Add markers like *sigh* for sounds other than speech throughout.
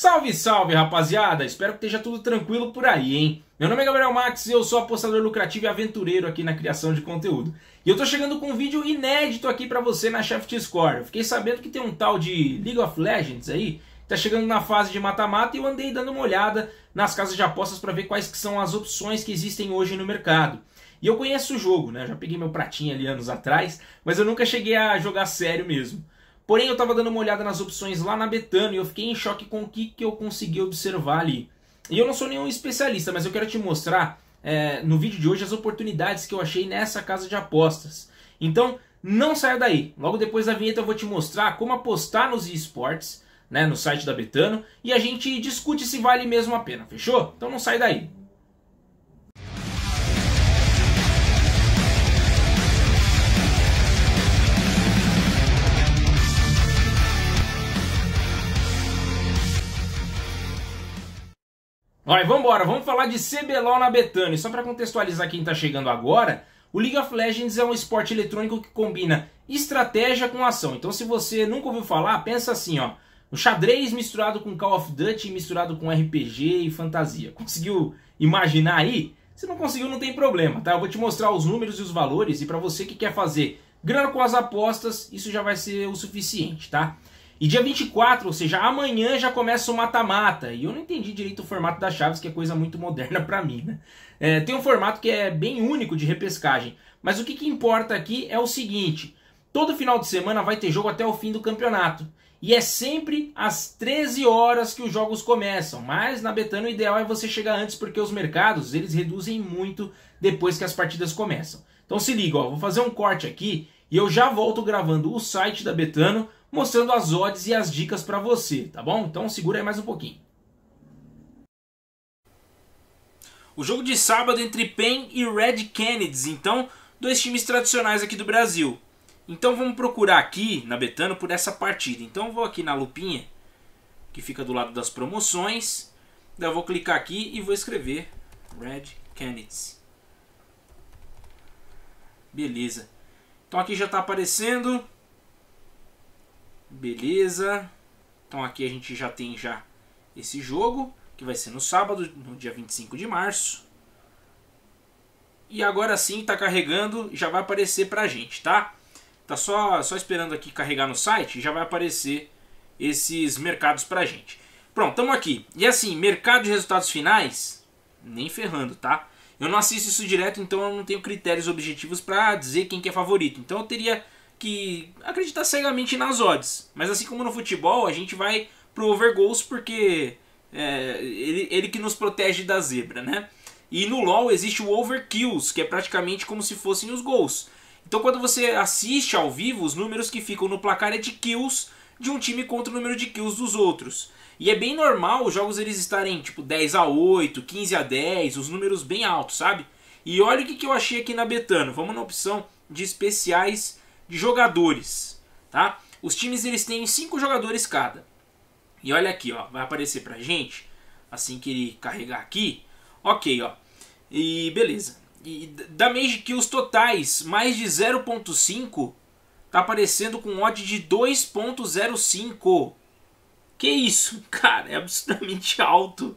Salve, salve, rapaziada! Espero que esteja tudo tranquilo por aí, hein? Meu nome é Gabriel Max e eu sou apostador lucrativo e aventureiro aqui na criação de conteúdo. E eu tô chegando com um vídeo inédito aqui para você na Shaft Score. Eu fiquei sabendo que tem um tal de League of Legends aí, tá chegando na fase de mata-mata e eu andei dando uma olhada nas casas de apostas para ver quais que são as opções que existem hoje no mercado. E eu conheço o jogo, né? já peguei meu pratinho ali anos atrás, mas eu nunca cheguei a jogar sério mesmo. Porém, eu estava dando uma olhada nas opções lá na Betano e eu fiquei em choque com o que, que eu consegui observar ali. E eu não sou nenhum especialista, mas eu quero te mostrar é, no vídeo de hoje as oportunidades que eu achei nessa casa de apostas. Então, não saia daí. Logo depois da vinheta eu vou te mostrar como apostar nos esportes, né, no site da Betano, e a gente discute se vale mesmo a pena, fechou? Então não sai daí. Olha, vamos embora, vamos falar de CBLOL na Betânia. Só para contextualizar quem está chegando agora, o League of Legends é um esporte eletrônico que combina estratégia com ação. Então se você nunca ouviu falar, pensa assim, ó, o xadrez misturado com Call of Duty, misturado com RPG e fantasia. Conseguiu imaginar aí? Se não conseguiu, não tem problema, tá? Eu vou te mostrar os números e os valores e para você que quer fazer grana com as apostas, isso já vai ser o suficiente, tá? E dia 24, ou seja, amanhã já começa o mata-mata. E eu não entendi direito o formato das chaves, que é coisa muito moderna *laughs* para mim, né? É, tem um formato que é bem único de repescagem. Mas o que, que importa aqui é o seguinte: todo final de semana vai ter jogo até o fim do campeonato. E é sempre às 13 horas que os jogos começam, mas na Betano o ideal é você chegar antes porque os mercados, eles reduzem muito depois que as partidas começam. Então se liga, ó, vou fazer um corte aqui e eu já volto gravando o site da Betano mostrando as odds e as dicas para você, tá bom? Então segura aí mais um pouquinho. O jogo de sábado entre Penn e Red Kennedys, então dois times tradicionais aqui do Brasil. Então vamos procurar aqui na Betano por essa partida. Então vou aqui na lupinha que fica do lado das promoções. Daí eu vou clicar aqui e vou escrever Red Kennedys. Beleza. Então aqui já está aparecendo Beleza. Então aqui a gente já tem já esse jogo, que vai ser no sábado, no dia 25 de março. E agora sim está carregando, já vai aparecer pra gente, tá? Tá só, só esperando aqui carregar no site, já vai aparecer esses mercados pra gente. Pronto, estamos aqui. E assim, mercado de resultados finais, nem ferrando, tá? Eu não assisto isso direto, então eu não tenho critérios objetivos para dizer quem que é favorito. Então eu teria que acredita cegamente nas odds. Mas assim como no futebol, a gente vai pro goals porque é, ele, ele que nos protege da zebra, né? E no LoL existe o kills que é praticamente como se fossem os gols. Então quando você assiste ao vivo, os números que ficam no placar é de kills de um time contra o número de kills dos outros. E é bem normal os jogos eles estarem tipo 10 a 8, 15 a 10, os números bem altos, sabe? E olha o que, que eu achei aqui na Betano. Vamos na opção de especiais de jogadores, tá? Os times eles têm cinco jogadores cada. E olha aqui, ó, vai aparecer pra gente assim que ele carregar aqui. OK, ó. E beleza. E que os totais mais de 0.5 tá aparecendo com odd de 2.05. Que isso, *laughs* cara, é absurdamente alto.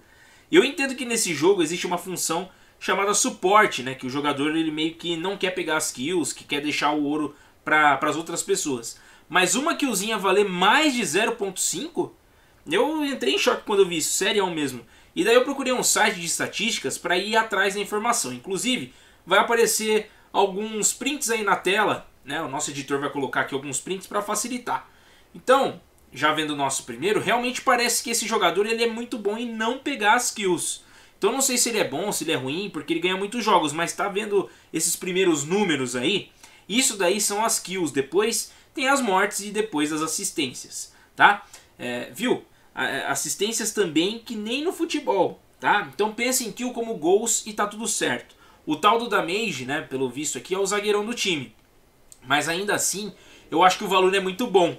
Eu entendo que nesse jogo existe uma função chamada suporte, né, que o jogador ele meio que não quer pegar as kills, que quer deixar o ouro para as outras pessoas. Mas uma killzinha valer mais de 0.5, eu entrei em choque quando eu vi isso, sério mesmo. E daí eu procurei um site de estatísticas para ir atrás da informação. Inclusive, vai aparecer alguns prints aí na tela, né? O nosso editor vai colocar aqui alguns prints para facilitar. Então, já vendo o nosso primeiro, realmente parece que esse jogador ele é muito bom em não pegar as kills. Então não sei se ele é bom, se ele é ruim, porque ele ganha muitos jogos, mas tá vendo esses primeiros números aí? Isso daí são as kills, depois tem as mortes e depois as assistências, tá? É, viu? É, assistências também que nem no futebol, tá? Então pensa em kill como gols e tá tudo certo. O tal do Damage, né, pelo visto aqui, é o zagueirão do time. Mas ainda assim, eu acho que o valor é muito bom.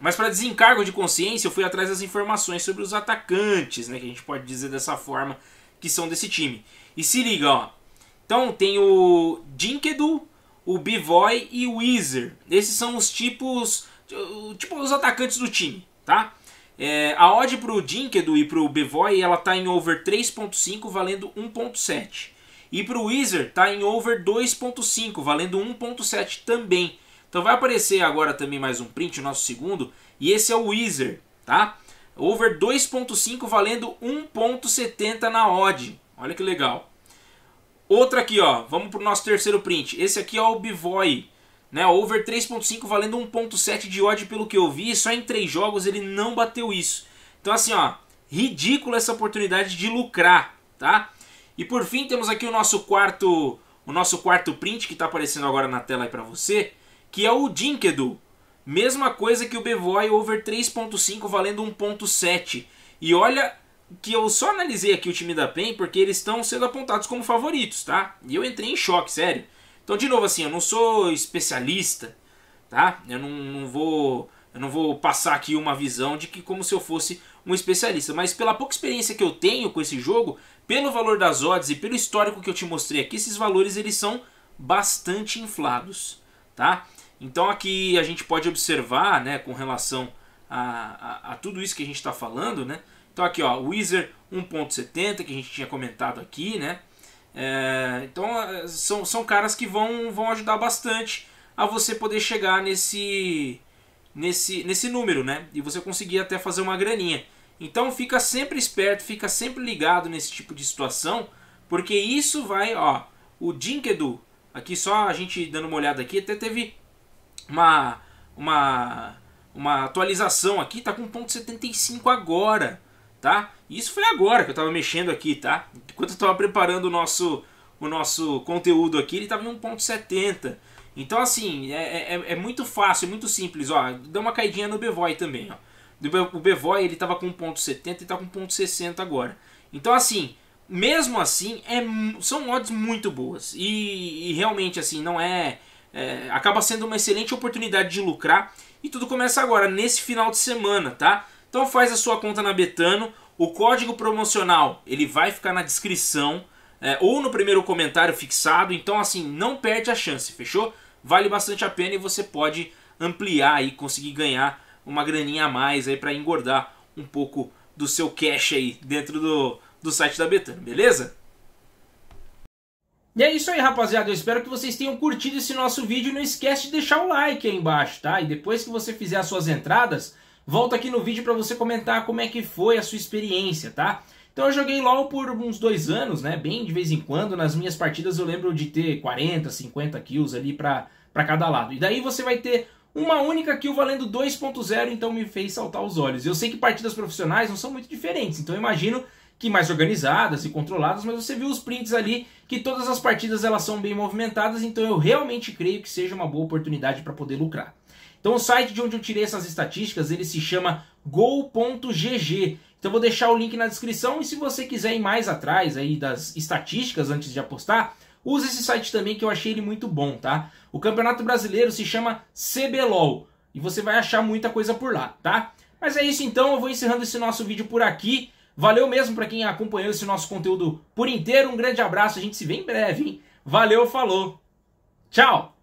Mas para desencargo de consciência, eu fui atrás das informações sobre os atacantes, né, que a gente pode dizer dessa forma, que são desse time. E se liga, ó. Então tem o Jinkedu, o Bivoy e o Weezer. Esses são os tipos, tipo os atacantes do time, tá? É, a odd para o Dinkedo e para o Bivoy ela tá em over 3.5 valendo 1.7. E para o Weezer tá em over 2.5 valendo 1.7 também. Então vai aparecer agora também mais um print, o nosso segundo, e esse é o Weezer, tá? Over 2.5 valendo 1.70 na odd. Olha que legal. Outra aqui, ó. Vamos pro nosso terceiro print. Esse aqui é o Bivoy. Né, over 3.5 valendo 1.7 de odd pelo que eu vi, só em 3 jogos ele não bateu isso. Então assim, ó, ridícula essa oportunidade de lucrar, tá? E por fim, temos aqui o nosso quarto, o nosso quarto print que está aparecendo agora na tela aí para você, que é o Dinkedu. Mesma coisa que o Bevoy over 3.5 valendo 1.7. E olha que eu só analisei aqui o time da PEN porque eles estão sendo apontados como favoritos, tá? E eu entrei em choque, sério. Então, de novo, assim, eu não sou especialista, tá? Eu não, não vou... Eu não vou passar aqui uma visão de que como se eu fosse um especialista, mas pela pouca experiência que eu tenho com esse jogo, pelo valor das odds e pelo histórico que eu te mostrei aqui, esses valores eles são bastante inflados, tá? Então aqui a gente pode observar, né, com relação a, a, a tudo isso que a gente está falando, né, então aqui ó, Wizard 1.70 que a gente tinha comentado aqui, né? É, então é, são, são caras que vão, vão ajudar bastante a você poder chegar nesse, nesse, nesse número, né? E você conseguir até fazer uma graninha. Então fica sempre esperto, fica sempre ligado nesse tipo de situação, porque isso vai, ó, o Dinkedu, aqui só a gente dando uma olhada aqui, até teve uma uma uma atualização aqui, tá com 1.75 agora tá? Isso foi agora que eu tava mexendo aqui, tá? Enquanto eu tava preparando o nosso, o nosso conteúdo aqui, ele tava em 1.70. Então, assim, é, é, é, é, muito fácil, é muito simples, ó. Deu uma caidinha no Bevoy também, ó. O Bevoy, ele tava com 1.70 e tá com 1.60 agora. Então, assim, mesmo assim, é, são odds muito boas. E, e realmente, assim, não é, é... Acaba sendo uma excelente oportunidade de lucrar. E tudo começa agora, nesse final de semana, tá? Então faz a sua conta na Betano. O código promocional ele vai ficar na descrição é, ou no primeiro comentário fixado. Então assim, não perde a chance, fechou? Vale bastante a pena e você pode ampliar e conseguir ganhar uma graninha a mais aí para engordar um pouco do seu cash aí dentro do, do site da Betano, beleza? E é isso aí, rapaziada. Eu espero que vocês tenham curtido esse nosso vídeo. Não esquece de deixar o like aí embaixo, tá? E depois que você fizer as suas entradas, Volto aqui no vídeo para você comentar como é que foi a sua experiência, tá? Então eu joguei LoL por uns dois anos, né? Bem de vez em quando. Nas minhas partidas eu lembro de ter 40, 50 kills ali pra, pra cada lado. E daí você vai ter uma única kill valendo 2.0, então me fez saltar os olhos. Eu sei que partidas profissionais não são muito diferentes, então imagino que mais organizadas e controladas, mas você viu os prints ali que todas as partidas elas são bem movimentadas, então eu realmente creio que seja uma boa oportunidade para poder lucrar. Então o site de onde eu tirei essas estatísticas, ele se chama go.gg. Então eu vou deixar o link na descrição e se você quiser ir mais atrás aí das estatísticas antes de apostar, use esse site também que eu achei ele muito bom, tá? O Campeonato Brasileiro se chama CBLOL e você vai achar muita coisa por lá, tá? Mas é isso então, eu vou encerrando esse nosso vídeo por aqui. Valeu mesmo para quem acompanhou esse nosso conteúdo por inteiro. Um grande abraço, a gente se vê em breve, hein? Valeu, falou. Tchau.